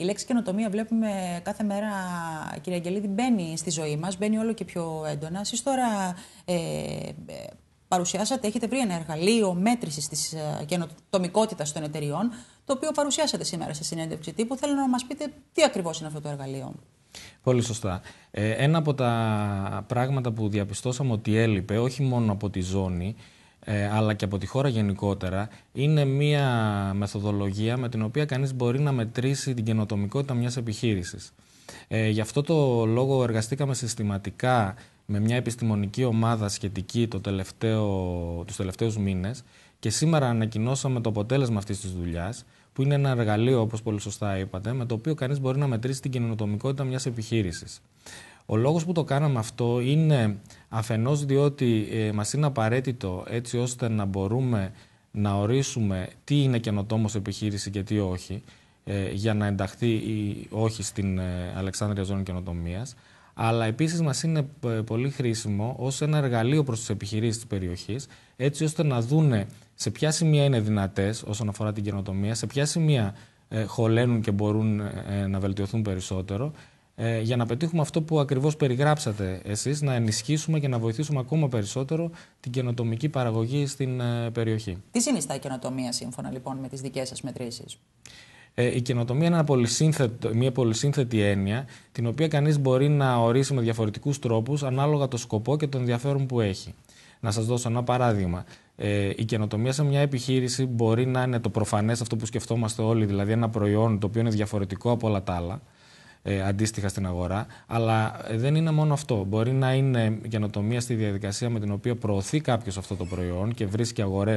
Η λέξη καινοτομία βλέπουμε κάθε μέρα, κύριε Αγγελίδη, μπαίνει στη ζωή μας, μπαίνει όλο και πιο έντονα. Εσείς τώρα ε, ε παρουσιάσατε, έχετε βρει ένα εργαλείο μέτρησης της ε, καινοτομικότητας των εταιριών, το οποίο παρουσιάσατε σήμερα σε συνέντευξη τύπου. Θέλω να μας πείτε τι ακριβώς είναι αυτό το εργαλείο. Πολύ σωστά. Ε, ένα από τα πράγματα που διαπιστώσαμε ότι έλειπε, όχι μόνο από τη ζώνη, ε, αλλά και από τη χώρα γενικότερα, είναι μια μεθοδολογία με την οποία κανείς μπορεί να μετρήσει την καινοτομικότητα μιας επιχείρησης. Ε, γι' αυτό το λόγο εργαστήκαμε συστηματικά με μια επιστημονική ομάδα σχετική το τελευταίο, τους τελευταίους μήνες και σήμερα ανακοινώσαμε το αποτέλεσμα αυτής της δουλειάς που είναι ένα εργαλείο, όπως πολύ σωστά είπατε, με το οποίο κανείς μπορεί να μετρήσει την καινοτομικότητα μιας επιχείρησης. Ο λόγος που το κάναμε αυτό είναι αφενός διότι ε, μας είναι απαραίτητο έτσι ώστε να μπορούμε να ορίσουμε τι είναι καινοτόμος επιχείρηση και τι όχι ε, για να ενταχθεί ή όχι στην ε, Αλεξάνδρεια Ζώνη Καινοτομίας αλλά επίσης μας είναι ε, πολύ χρήσιμο ως ένα εργαλείο προς τις επιχειρήσεις της περιοχής έτσι ώστε να δούνε σε ποια σημεία είναι δυνατές όσον αφορά την καινοτομία, σε ποια σημεία ε, χωλένουν και μπορούν να βελτιωθούν περισσότερο ε, για να πετύχουμε αυτό που ακριβώς περιγράψατε εσείς, να ενισχύσουμε και να βοηθήσουμε ακόμα περισσότερο την καινοτομική παραγωγή στην ε, περιοχή. Τι συνιστά η καινοτομία σύμφωνα λοιπόν με τις δικές σας μετρήσεις. Ε, η καινοτομία είναι ένα μια πολυσύνθετη έννοια, την οποία κανείς μπορεί να ορίσει με διαφορετικούς τρόπους ανάλογα το σκοπό και το ενδιαφέρον που έχει. Να σας δώσω ένα παράδειγμα. Ε, η καινοτομία σε μια επιχείρηση μπορεί να είναι το προφανές αυτό που σκεφτόμαστε όλοι, δηλαδή ένα προϊόν το οποίο είναι διαφορετικό από όλα τα άλλα, ε, αντίστοιχα στην αγορά. Αλλά ε, δεν είναι μόνο αυτό. Μπορεί να είναι καινοτομία στη διαδικασία με την οποία προωθεί κάποιος αυτό το προϊόν και βρίσκει αγορές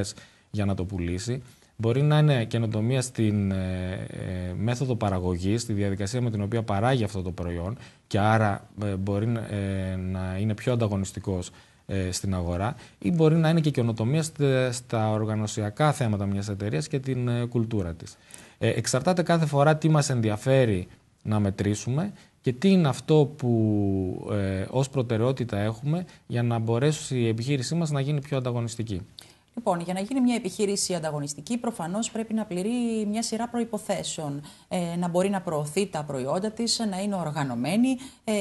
για να το πουλήσει. Μπορεί να είναι καινοτομία στην ε, ε, μέθοδο παραγωγής, στη διαδικασία με την οποία παράγει αυτό το προϊόν και άρα ε, μπορεί να ε, είναι πιο ανταγωνιστικός ε, στην αγορά ή μπορεί να είναι και καινοτομία στα, στα οργανωσιακά θέματα μιας εταιρείας και την κουλτούρα της. Εξαρτάται κάθε φορά τι μας ενδιαφέρει να μετρήσουμε και τι είναι αυτό που ε, ως προτεραιότητα έχουμε για να μπορέσει η επιχείρησή μας να γίνει πιο ανταγωνιστική. Λοιπόν, για να γίνει μια επιχείρηση ανταγωνιστική, προφανώς πρέπει να πληρεί μια σειρά προποθέσεων. Ε, να μπορεί να προωθεί τα προϊόντα της, να είναι οργανωμένη, ε,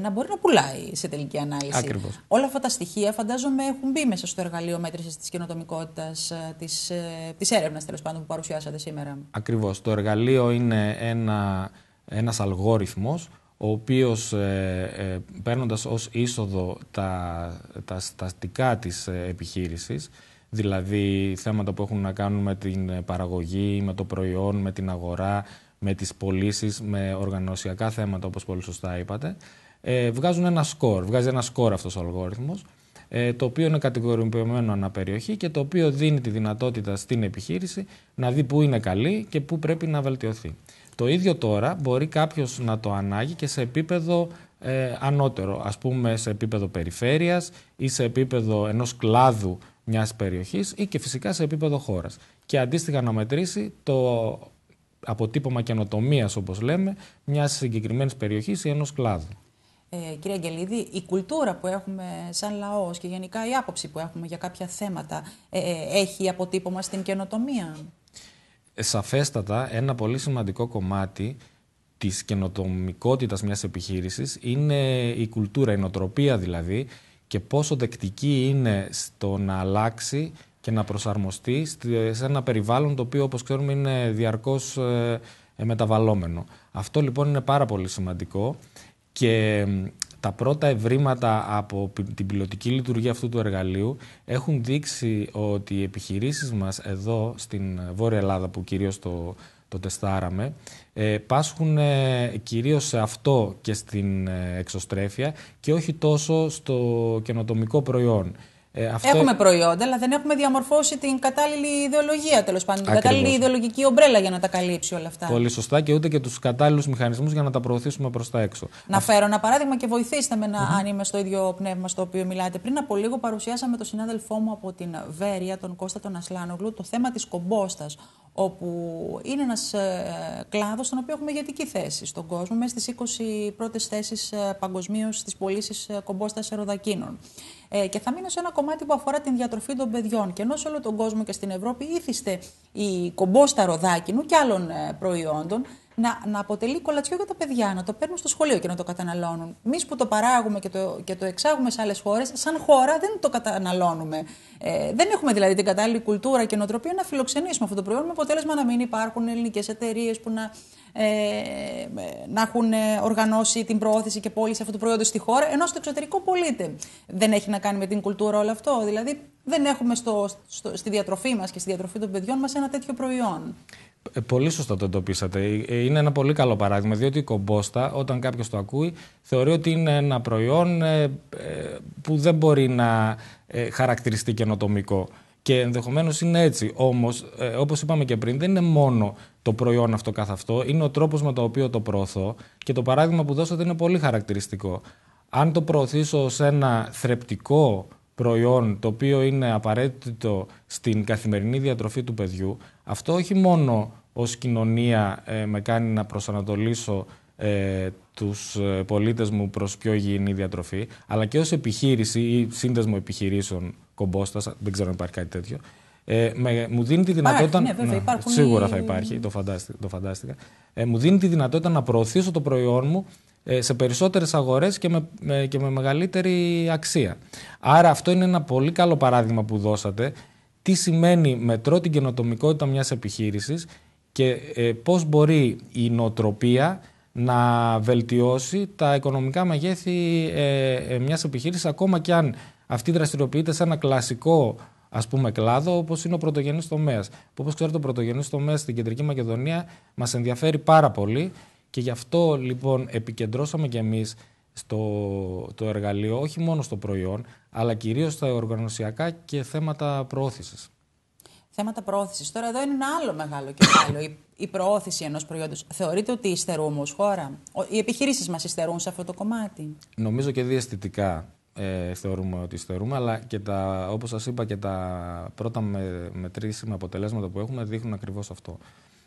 να μπορεί να πουλάει σε τελική ανάλυση. Ακριβώς. Όλα αυτά τα στοιχεία φαντάζομαι έχουν μπει μέσα στο εργαλείο μέτρησης της καινοτομικότητας, τη της ε, ε, έρευνας τέλος πάντων που παρουσιάσατε σήμερα. Ακριβώς. Το εργαλείο είναι ένα ένας αλγόριθμος ο οποίος ε, ε, παίρνοντας ως είσοδο τα, τα στατικά της ε, επιχείρησης, δηλαδή θέματα που έχουν να κάνουν με την παραγωγή, με το προϊόν, με την αγορά, με τις πωλήσεις, με οργανωσιακά θέματα όπως πολύ σωστά είπατε, ε, βγάζουν ένα σκορ, βγάζει ένα σκορ αυτός ο αλγόριθμος, ε, το οποίο είναι κατηγοριοποιημένο αναπεριοχή και το οποίο δίνει τη δυνατότητα στην επιχείρηση να δει πού είναι καλή και πού πρέπει να βελτιωθεί. Το ίδιο τώρα μπορεί κάποιος να το ανάγει και σε επίπεδο ε, ανώτερο, ας πούμε σε επίπεδο περιφέρειας ή σε επίπεδο ενός κλάδου μιας περιοχής ή και φυσικά σε επίπεδο χώρας. Και αντίστοιχα να μετρήσει το αποτύπωμα καινοτομίας, όπως λέμε, μιας συγκεκριμένης περιοχής ή ενός κλάδου. Ε, κύριε Αγγελίδη, η κουλτούρα που έχουμε σαν λαός και γενικά η άποψη που έχουμε για κάποια θέματα ε, ε έχει η αποψη που εχουμε για καποια θεματα εχει αποτυπωμα στην καινοτομία σαφέστατα ένα πολύ σημαντικό κομμάτι της καινοτομικότητας μιας επιχείρησης είναι η κουλτούρα, η νοτροπία δηλαδή και πόσο δεκτική είναι στο να αλλάξει και να προσαρμοστεί σε ένα περιβάλλον το οποίο όπως ξέρουμε είναι διαρκώς ε, ε, μεταβαλλόμενο. Αυτό λοιπόν είναι πάρα πολύ σημαντικό και τα πρώτα ευρήματα από την πιλωτική λειτουργία αυτού του εργαλείου έχουν δείξει ότι οι επιχειρήσεις μας εδώ στην Βόρεια Ελλάδα που κυρίως το, το τεστάραμε, ε, πάσχουν ε, κυρίως σε αυτό και στην ε, εξωστρέφεια και όχι τόσο στο καινοτομικό προϊόν. Ε, έχουμε προϊόντα, αλλά δεν έχουμε διαμορφώσει την κατάλληλη ιδεολογία, τέλος πάντων. Την κατάλληλη ιδεολογική ομπρέλα για να τα καλύψει όλα αυτά. Πολύ σωστά και ούτε και τους κατάλληλους μηχανισμούς για να τα προωθήσουμε προς τα έξω. Να φέρω ένα παράδειγμα και βοηθήστε με, να, mm αν είμαι στο ίδιο πνεύμα στο οποίο μιλάτε. Πριν από λίγο παρουσιάσαμε τον συνάδελφό μου από την Βέρεια, τον Κώστα τον Ασλάνογλου, το θέμα της κομπόστας όπου είναι ένας ε, κλάδος στον οποίο έχουμε ηγετική θέση στον κόσμο, μέσα στις 20 πρώτες θέσεις ε, παγκοσμίως στις πωλήσεις ε, κομπόστας ροδακίνων. και θα μείνω σε ένα κομμάτι που αφορά την διατροφή των παιδιών. Και ενώ σε όλο τον κόσμο και στην Ευρώπη ήθιστε η κομπόστα ροδάκινου και άλλων προϊόντων, να, να αποτελεί κολατσιό για τα παιδιά, να το παίρνουν στο σχολείο και να το καταναλώνουν. Εμείς που το παράγουμε και το, και το εξάγουμε σε άλλες χώρες, σαν χώρα δεν το καταναλώνουμε. Ε, δεν έχουμε δηλαδή την κατάλληλη κουλτούρα και νοοτροπία να φιλοξενήσουμε αυτό το προϊόν με αποτέλεσμα να μην υπάρχουν ελληνικές εταιρείες που να, ε, να έχουν ε, οργανώσει την προώθηση και πώληση αυτού του προϊόντος στη χώρα, ενώ στο εξωτερικό πωλείται. Δεν έχει να κάνει με την κουλτούρα όλο αυτό. Δηλαδή, δεν έχουμε στο, στη διατροφή μας και στη διατροφή των παιδιών μας ένα τέτοιο προϊόν. Ε, πολύ σωστά το εντοπίσατε. Ε, ε, είναι ένα πολύ καλό παράδειγμα, διότι η κομπόστα, όταν κάποιος το ακούει, θεωρεί ότι είναι ένα προϊόν που δεν μπορεί να χαρακτηριστεί καινοτομικό. Και ενδεχομένως είναι έτσι. Όμως, όπως είπαμε και πριν, δεν είναι μόνο το προϊόν αυτό καθ' αυτό, είναι ο τρόπος με τον οποίο το προωθώ και το παράδειγμα που δώσατε είναι πολύ χαρακτηριστικό. Αν το προωθήσω σε ένα θρεπτικό προϊόν το οποίο είναι απαραίτητο στην καθημερινή διατροφή του παιδιού, αυτό όχι μόνο ως κοινωνία ε, με κάνει να προσανατολίσω ε, τους ε, πολίτες μου προς πιο υγιεινή διατροφή, αλλά και ως επιχείρηση ή σύνδεσμο επιχειρήσεων κομπόστας, δεν ξέρω αν υπάρχει κάτι τέτοιο, ε, μου δίνει τη δυνατότητα. Ναι, βέβαια, σίγουρα θα υπάρχει, το, φαντάστη, το φαντάστηκα. Ε, μου δίνει τη δυνατότητα να προωθήσω το προϊόν μου ε, σε περισσότερες αγορές και με, και με μεγαλύτερη αξία. Άρα αυτό είναι ένα πολύ καλό παράδειγμα που δώσατε. Τι σημαίνει μετρώ την καινοτομικότητα μιας επιχείρησης και ε, πώς μπορεί η νοοτροπία να βελτιώσει τα οικονομικά μεγέθη ε, ε, μιας επιχείρησης ακόμα και αν αυτή δραστηριοποιείται σε ένα κλασικό ας πούμε κλάδο όπως είναι ο πρωτογενής τομέας. Που, όπως ξέρετε ο πρωτογενής τομέας στην Κεντρική Μακεδονία μας ενδιαφέρει πάρα πολύ και γι' αυτό λοιπόν επικεντρώσαμε κι εμείς στο το εργαλείο, όχι μόνο στο προϊόν, αλλά κυρίως στα οργανωσιακά και θέματα προώθησης. Θέματα προώθησης. Τώρα εδώ είναι ένα άλλο μεγάλο κεφάλαιο, η, προώθηση ενός προϊόντος. Θεωρείτε ότι υστερούμε ως χώρα, οι επιχείρησει μας υστερούν σε αυτό το κομμάτι. Νομίζω και διαστητικά ε, θεωρούμε ότι στερούμε, αλλά και τα, όπως σας είπα και τα πρώτα με, μετρήσιμα αποτελέσματα που έχουμε δείχνουν ακριβώς αυτό.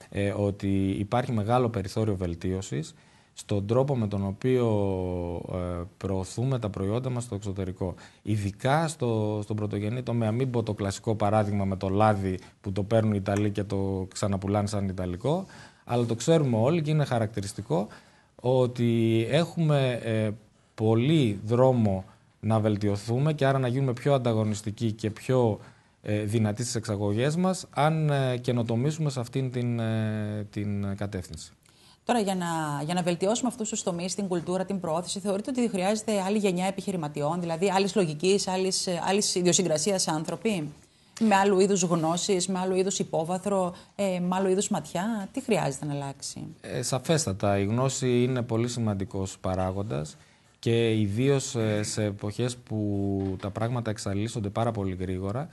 Ε, ότι υπάρχει μεγάλο περιθώριο βελτίωσης στον τρόπο με τον οποίο ε, προωθούμε τα προϊόντα μας στο εξωτερικό. Ειδικά στο, στον πρωτογενή τομέα. Μην πω το κλασικό παράδειγμα με το λάδι που το παίρνουν οι Ιταλοί και το ξαναπουλάνε σαν Ιταλικό, αλλά το ξέρουμε όλοι και είναι χαρακτηριστικό ότι έχουμε ε, πολύ δρόμο να βελτιωθούμε και άρα να γίνουμε πιο ανταγωνιστικοί και πιο ε, δυνατοί στις εξαγωγές μας αν ε, καινοτομήσουμε σε αυτήν την, ε, την κατεύθυνση. Τώρα, για να, για να βελτιώσουμε αυτούς τους τομείς, την κουλτούρα, την προώθηση, θεωρείτε ότι χρειάζεται άλλη γενιά επιχειρηματιών, δηλαδή άλλης λογικής, άλλης ιδιοσυγκρασίας άνθρωποι, με άλλου είδους γνώσεις, με άλλου είδους υπόβαθρο, με άλλου είδους ματιά. Τι χρειάζεται να αλλάξει. Ε, σαφέστατα. Η γνώση είναι πολύ σημαντικός παράγοντας. Και ιδίως ε, σε εποχές που τα πράγματα εξαλίσσονται πάρα πολύ γρήγορα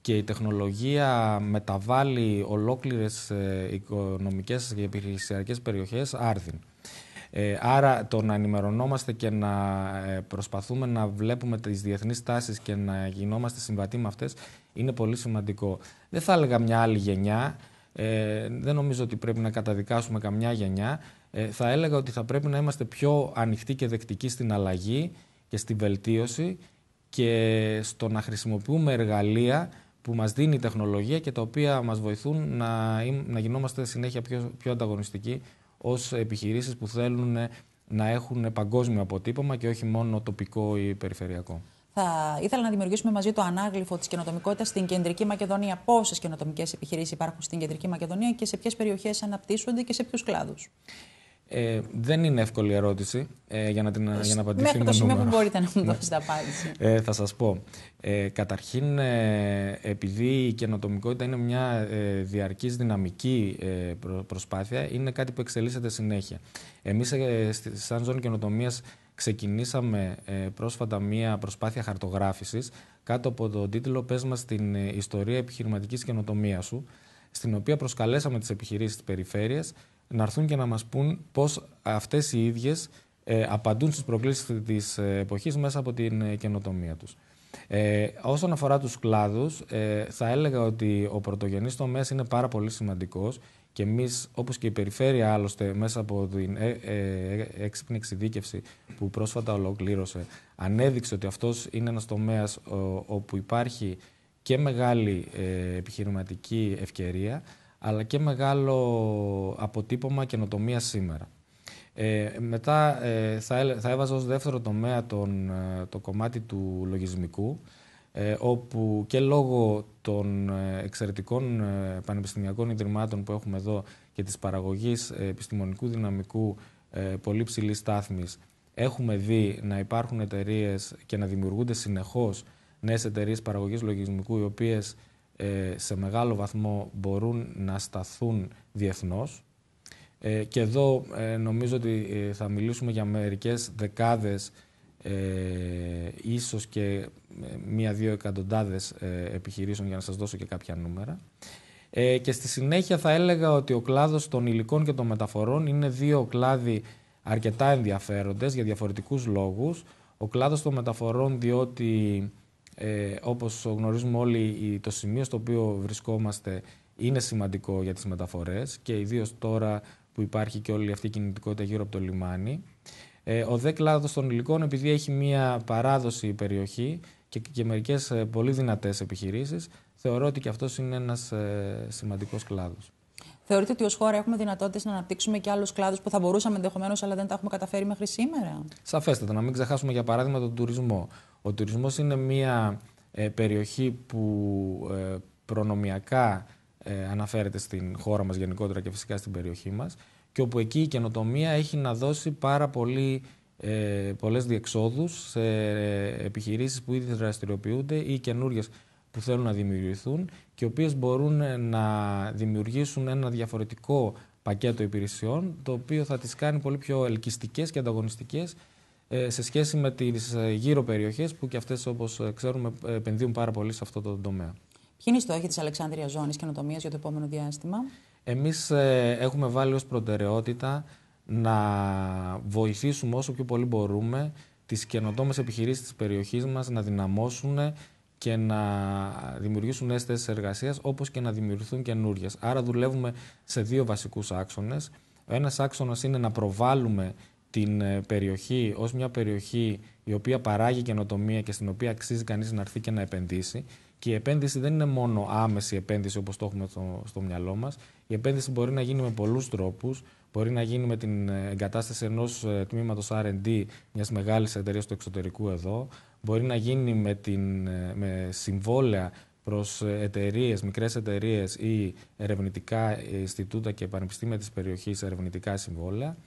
και η τεχνολογία μεταβάλλει ολόκληρες ε, οικονομικές και επιχειρησιακές περιοχές άρδιν. Ε, άρα το να ενημερωνόμαστε και να προσπαθούμε να βλέπουμε τις διεθνείς τάσεις και να γινόμαστε συμβατοί με αυτές είναι πολύ σημαντικό. Δεν θα έλεγα μια άλλη γενιά, δεν νομίζω ότι πρέπει να καταδικάσουμε καμιά γενιά, ε, θα έλεγα ότι θα πρέπει να είμαστε πιο ανοιχτοί και δεκτικοί στην αλλαγή και στην βελτίωση και στο να χρησιμοποιούμε εργαλεία που μας δίνει η τεχνολογία και τα οποία μας βοηθούν να, να γινόμαστε συνέχεια πιο, πιο ανταγωνιστικοί ως επιχειρήσεις που θέλουν να έχουν παγκόσμιο αποτύπωμα και όχι μόνο τοπικό ή περιφερειακό. Θα ήθελα να δημιουργήσουμε μαζί το ανάγλυφο της καινοτομικότητας στην Κεντρική Μακεδονία. Πόσες καινοτομικές επιχειρήσεις υπάρχουν στην Κεντρική Μακεδονία και σε ποιες περιοχές αναπτύσσονται και σε ποιους κλάδους. Ε, δεν είναι εύκολη ερώτηση ε, για να την για να απαντήσω. Μέχρι το σημείο που μπορείτε να μου ναι. δώσετε απάντηση. Ε, θα σας πω. Ε, καταρχήν, ε, επειδή η καινοτομικότητα είναι μια ε, διαρκής δυναμική ε, προσπάθεια, είναι κάτι που εξελίσσεται συνέχεια. Εμείς, σαν ζώνη καινοτομίας, ξεκινήσαμε πρόσφατα μια προσπάθεια χαρτογράφησης κάτω από τον τίτλο «Πες μας την ιστορία επιχειρηματικής καινοτομίας σου», στην οποία προσκαλέσαμε τις επιχειρήσεις της περιφέρειας να έρθουν και να μας πούν πώς αυτές οι ίδιες ε, απαντούν στις προκλήσεις της εποχής μέσα από την ε, καινοτομία τους. Ε, όσον αφορά τους κλάδους, θα έλεγα ότι ο πρωτογενής τομέας είναι πάρα πολύ σημαντικός και εμείς, όπως και η περιφέρεια, άλλωστε, μέσα από την ε, ε, έξυπνη εξειδίκευση που πρόσφατα ολοκλήρωσε, ανέδειξε ότι αυτός είναι ένας τομέας όπου υπάρχει και μεγάλη επιχειρηματική ευκαιρία, αλλά και μεγάλο αποτύπωμα καινοτομία σήμερα. Ε, μετά ε, θα, έβαζα ως δεύτερο τομέα τον, ε, το κομμάτι του λογισμικού, όπου και λόγω των εξαιρετικών πανεπιστημιακών ιδρυμάτων που έχουμε εδώ και της παραγωγής επιστημονικού δυναμικού πολύ ψηλής στάθμης, έχουμε δει να υπάρχουν εταιρείες και να δημιουργούνται συνεχώς νέες εταιρείες παραγωγής λογισμικού, οι οποίες ε, σε μεγάλο βαθμό μπορούν να σταθούν διεθνώς. Ε, και εδώ ε, νομίζω ότι θα μιλήσουμε για μερικές δεκάδες, ίσως και μία-δύο εκατοντάδες επιχειρήσεων για να σας δώσω και κάποια νούμερα. Και στη συνέχεια θα έλεγα ότι ο κλάδος των υλικών και των μεταφορών είναι δύο κλάδοι αρκετά ενδιαφέροντες για διαφορετικούς λόγους. Ο κλάδος των μεταφορών διότι ε, όπως γνωρίζουμε όλοι το σημείο στο οποίο βρισκόμαστε είναι σημαντικό για τις μεταφορές και ιδίως τώρα που υπάρχει και όλη αυτή η κινητικότητα γύρω από το λιμάνι. Ε, ο δε κλάδος των υλικών επειδή έχει μια παράδοση περιοχή και, και μερικές ε, πολύ δυνατές επιχειρήσεις θεωρώ ότι και αυτός είναι ένας ε, σημαντικός κλάδος. Θεωρείτε ότι ως χώρα έχουμε δυνατότητες να αναπτύξουμε και άλλους κλάδους που θα μπορούσαμε ενδεχομένως, αλλά δεν τα έχουμε καταφέρει μέχρι σήμερα. Σαφέστατα. Να μην ξεχάσουμε για παράδειγμα τον τουρισμό. Ο τουρισμός είναι μια ε, περιοχή που ε, προνομιακά ε, αναφέρεται στην χώρα μας γενικότερα και φυσικά στην περιοχή μας και όπου εκεί η καινοτομία έχει να δώσει πάρα πολύ ε, πολλές διεξόδους σε ε, επιχειρήσεις που ήδη δραστηριοποιούνται ή καινούριες που θέλουν να δημιουργηθούν και οι οποίες μπορούν ε, να δημιουργήσουν ένα διαφορετικό πακέτο υπηρεσιών το οποίο θα τις κάνει πολύ πιο ελκυστικές και ανταγωνιστικές ε, σε σχέση με τις ε, γύρω περιοχές που και αυτές όπως ξέρουμε επενδύουν πάρα πολύ σε αυτό το τομέα. Ποιοι είναι οι στόχοι της Αλεξάνδρεια Ζώνης Καινοτομίας για το επόμενο διάστημα? Εμείς έχουμε βάλει ως προτεραιότητα να βοηθήσουμε όσο πιο πολύ μπορούμε τις καινοτόμες επιχειρήσεις της περιοχής μας να δυναμώσουν και να δημιουργήσουν νέες θέσεις εργασίας, όπως και να δημιουργηθούν καινούριες. Άρα, δουλεύουμε σε δύο βασικούς άξονες. Ο ένας άξονας είναι να προβάλλουμε την ε, περιοχή ως μια περιοχή η οποία παράγει καινοτομία και στην οποία αξίζει κανείς να έρθει και να επενδύσει. Και η επένδυση δεν είναι μόνο άμεση επένδυση όπως το έχουμε στο, στο μυαλό μας. Η επένδυση μπορεί να γίνει με πολλούς τρόπους. Μπορεί να γίνει με την ε, εγκατάσταση ενός ε, τμήματος RD μιας μεγάλης εταιρείας του εξωτερικού εδώ μπορεί να γίνει με, την, ε, με συμβόλαια προς εταιρείες, μικρές εταιρείες ή ερευνητικά ε, Ινστιτούτα και πανεπιστήμια της περιοχής ερευνητικά συμβόλαια.